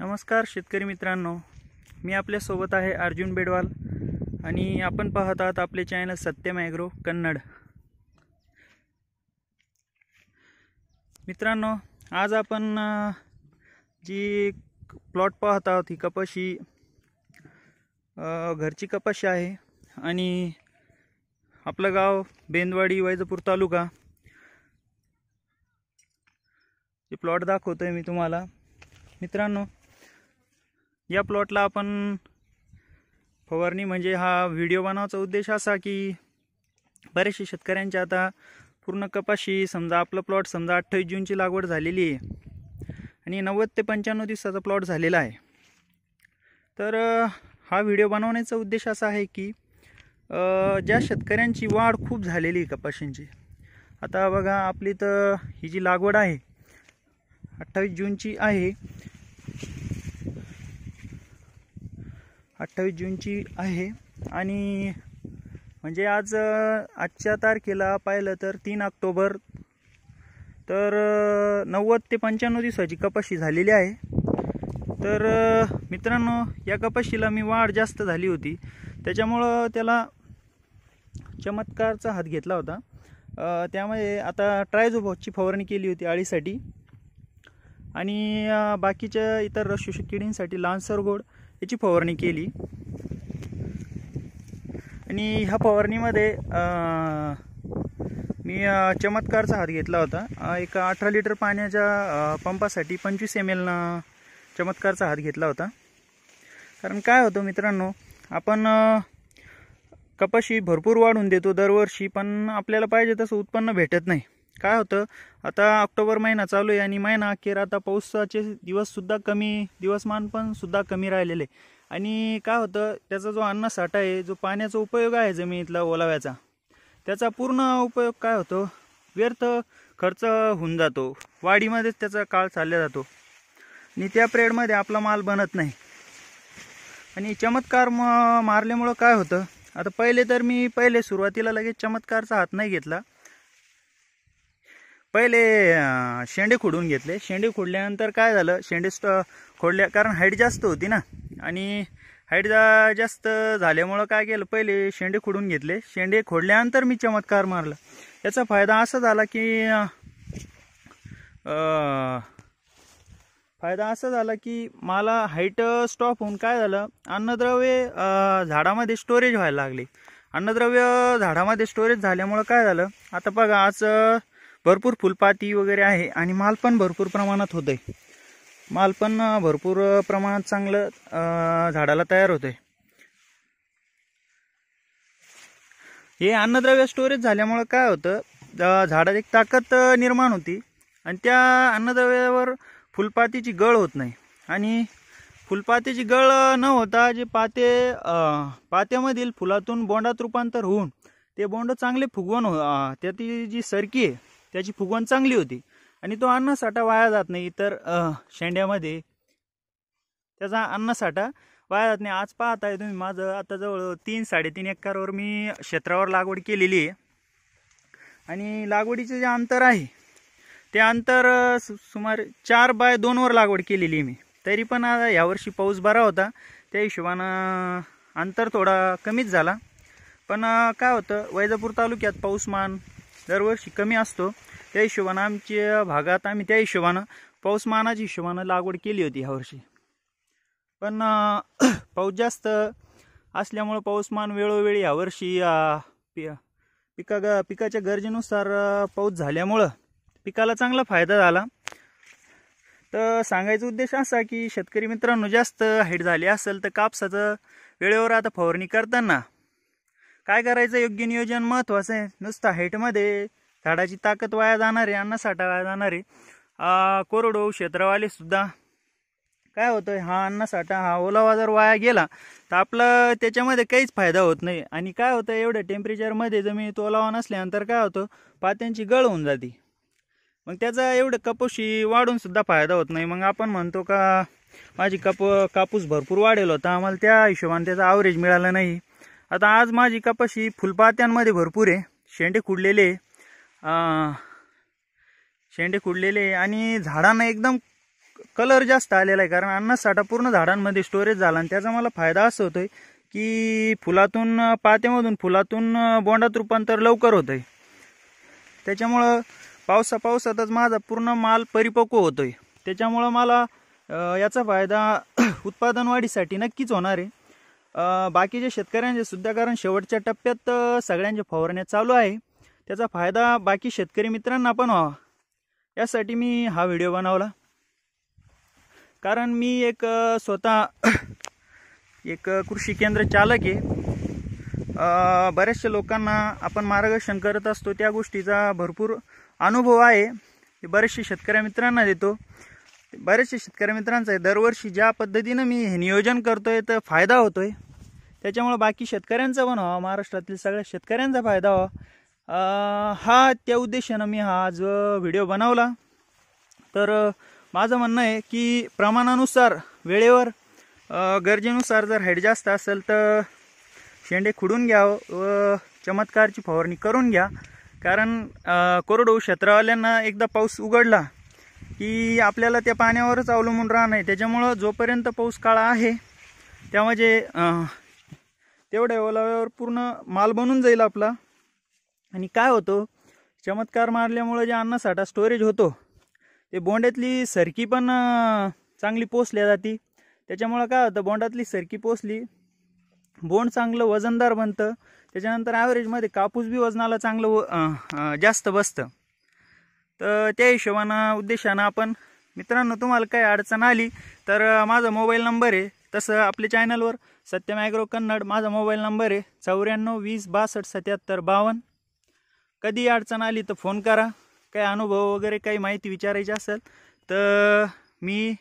नमस्कार शेतकरी मित्रांनो मी आपल्यासोबत आहे अर्जुन बेडवाल आणि आपण पाहत आहात आपले चॅनल सत्य मॅग्रो कन्नड मित्रांनो आज आपण जी प्लॉट पाहत आहोत ही कपाशी घरची कपाशी आहे आणि आपलं गाव बेंदवाडी वैजपूर तालुका जे प्लॉट दाखवतो मी तुम्हाला मित्रांनो या प्लॉटला आपण फवारणी म्हणजे हा व्हिडिओ बनवायचा उद्देश असा की बरेचसे शेतकऱ्यांच्या आता पूर्ण कपाशी समजा आपलं प्लॉट समजा अठ्ठावीस जूनची लागवड झालेली आहे आणि नव्वद ते पंच्याण्णव दिवसाचा प्लॉट झालेला आहे तर हा व्हिडिओ बनवण्याचा उद्देश असा आहे की ज्या शेतकऱ्यांची वाढ खूप झालेली आहे कपाशींची आता बघा आपली तर ही जी लागवड आहे अठ्ठावीस जूनची आहे अठ्ठावीस जूनची आहे आणि म्हणजे आज आजच्या तारखेला पाहिलं तर तीन ऑक्टोबर तर नव्वद ते पंच्याण्णव दिवसाची कपाशी झालेली आहे तर मित्रांनो या कपाशीला मी वाढ जास्त झाली होती त्याच्यामुळं त्याला चमत्कारचा हात घेतला होता त्यामध्ये आता ट्रायझोबॉची फवारणी केली होती आळीसाठी आणि बाकीच्या इतर रसशोषक किडींसाठी लांसर गोड याची फवारणी केली आणि ह्या फवारणीमध्ये मी चमत्कारचा हात घेतला होता एक अठरा लिटर पाण्याच्या पंपासाठी पंचवीस एम एल चमत्कारचा हात घेतला होता कारण काय होतं मित्रांनो आपण कपाशी भरपूर वाढून देतो दरवर्षी पण आपल्याला पाहिजे तसं उत्पन्न भेटत नाही काय होतं आता ऑक्टोबर महिना चालू आहे आणि महिना अखेर आता पाऊसाचे दिवससुद्धा कमी दिवसमान पण सुद्धा कमी राहिलेले आणि काय होतं त्याचा जो अन्नसाठा आहे जो पाण्याचा उपयोग आहे जमिनीतला ओलाव्याचा त्याचा पूर्ण उपयोग काय होतो व्यर्थ खर्च होऊन जातो वाढीमध्येच त्याचा काळ चालला जातो आणि त्या प्रेडमध्ये आपला माल बनत नाही आणि चमत्कार म मारल्यामुळं काय होतं आता पहिले तर मी पहिले सुरुवातीला लगेच चमत्कारचा हात नाही घेतला पहिले शेंडे खोडून घेतले शेंडे खोडल्यानंतर काय झालं शेंडे स्ट खोडल्या कारण हाईट जास्त होती ना आणि हाईट जा जास्त झाल्यामुळं काय केलं पहिले शेंडे खोडून घेतले शेंडे खोडल्यानंतर मी चमत्कार मारला याचा फायदा असा झाला की फायदा असा झाला की मला हाईट स्टॉप होऊन काय झालं अन्नद्रव्ये झाडामध्ये स्टोरेज व्हायला लागले अन्नद्रव्य झाडामध्ये स्टोरेज झाल्यामुळं काय झालं आता बघा आज भरपूर फुलपाती वगैरे आहे आणि माल पण भरपूर प्रमाणात होतं आहे माल पण भरपूर प्रमाणात चांगलं झाडाला तयार होतं आहे हे अन्नद्रव्य स्टोरेज झाल्यामुळं काय होतं झाडात एक ताकद निर्माण होती आणि त्या अन्नद्रव्यावर फुलपातीची गळ होत नाही आणि फुलपातीची गळ न होता जे पाते पात्यामधील फुलातून बोंडात रूपांतर होऊन ते बोंड चांगले फुगवण हो त्याची जी सरकी आहे त्याची फुगवण चांगली होती आणि तो अन्नसाठा वाया जात नाही इतर शेंड्यामध्ये त्याचा अन्नसाठा वाया जात नाही आज पाहताय तुम्ही माझं आता जवळ तीन साडेतीन एकरवर मी क्षेत्रावर लागवड केलेली आहे आणि लागवडीचं जे अंतर आहे ते अंतर सुमारे चार बाय दोनवर लागवड केलेली आहे मी तरी पण आता वर्षी पाऊस बरा होता त्या हिशोबानं अंतर थोडा कमीच झाला पण काय होतं वैजापूर तालुक्यात पाऊसमान दरवर्षी कमी असतो त्या हिशोबानं आमच्या भागात आम्ही त्या हिशोबानं पाऊसमानाच्या हिशोबानं लागवड केली होती वर्षी पण पाऊस जास्त असल्यामुळं पाऊसमान वेळोवेळी यावर्षी पि पिका ग पिकाच्या गरजेनुसार पाऊस झाल्यामुळं पिकाला चांगला फायदा झाला तर सांगायचा उद्देश असा की शेतकरी मित्रांनो जास्त हाईट झाली असेल तर कापसाचं वेळेवर आता फवारणी करताना काय करायचं योग्य नियोजन महत्वाचं आहे नुसता हाईटमध्ये झाडाची ताकद वाया जाणार आहे अन्नसाठा वाया जाणार आहे कोरडो क्षेत्रवाले सुद्धा काय होतोय हा अन्नसाठा हा ओलावा जर वाया गेला तर आपलं त्याच्यामध्ये काहीच फायदा होत नाही आणि काय होतं एवढ्या टेम्परेचरमध्ये तो ओलावा नसल्यानंतर काय होतं पात्यांची गळ होऊन जाते मग त्याचा एवढं कपोशी वाढून सुद्धा फायदा होत नाही मग आपण म्हणतो का माझी कप कापूस भरपूर वाढेल होता आम्हाला त्या हिशोबाने त्याचा आवरेज मिळाला नाही आता आज माझी कपाशी फुलपात्यांमध्ये भरपूर आहे शेंडे कुडलेले शेंडे कुडलेले आणि झाडांना एकदम कलर जास्त आलेला आहे कारण अन्नसाठा पूर्ण झाडांमध्ये स्टोरेज झाला आणि त्याचा मला फायदा असं आहे की फुलातून पात्यामधून फुलातून बोंडात रूपांतर लवकर आहे त्याच्यामुळं पावसा पावसातच माझा पूर्ण माल परिपक्व होतोय त्याच्यामुळं मला याचा फायदा उत्पादन वाढीसाठी नक्कीच होणार आहे बाकीचे शेतकऱ्यांचे सुद्धा कारण शेवटच्या टप्प्यात सगळ्यांचे फवारणे चालू आहे त्याचा फायदा बाकी शेतकरी मित्रांना पण व्हावा यासाठी मी हा व्हिडिओ बनवला कारण मी एक स्वतः एक कृषी केंद्र चालक आहे बऱ्याचशा लोकांना आपण मार्गदर्शन करत असतो त्या गोष्टीचा भरपूर अनुभव आहे बरेचसे शेतकऱ्या मित्रांना देतो बऱ्याचशा शेतकरी मित्रांचं आहे दरवर्षी ज्या पद्धतीनं मी हे नियोजन करतोय तर फायदा होतोय त्याच्यामुळं बाकी शेतकऱ्यांचा पण व्हावा महाराष्ट्रातील सगळ्या शेतकऱ्यांचा फायदा व्हावा हा त्या उद्देशानं मी हा आज व्हिडिओ बनवला तर माझं म्हणणं आहे की प्रमाणानुसार वेळेवर गरजेनुसार जर हेड जास्त असेल तर शेंडे खुडून घ्या व चमत्कारची फवारणी करून घ्या कारण कोरडवाहू क्षेत्रावाल्यांना एकदा पाऊस उघडला की आपल्याला त्या पाण्यावरच अवलंबून राहणं आहे त्याच्यामुळं जोपर्यंत पाऊस काळा आहे त्यामध्ये जे तेवढ्या ओलाव्यावर पूर्ण माल बनून जाईल आपला आणि काय होतो चमत्कार मारल्यामुळं जे अन्नसाठा स्टोरेज होतो ते बोंड्यातली सरकी पण चांगली पोचल्या जाती त्याच्यामुळं काय होतं बोंडातली सरकी पोचली बोंड चांगलं वजनदार बनतं त्याच्यानंतर ॲव्हरेजमध्ये कापूस बी वजनाला चांगलं व जास्त बसतं तर त्या हिशोबानं उद्देशानं आपण मित्रांनो तुम्हाला काही अडचण आली तर माझा मोबाईल नंबर आहे तसं आपल्या चॅनलवर सत्यम ॲग्रो कन्नड माझा मोबाईल नंबर आहे चौऱ्याण्णव वीस बासष्ट सत्याहत्तर बावन्न कधी अडचण आली तर फोन करा काही अनुभव वगैरे काही माहिती विचारायची असेल तर मी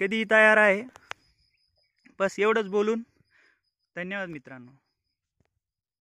कधी तयार आहे बस एवढंच बोलून धन्यवाद मित्रांनो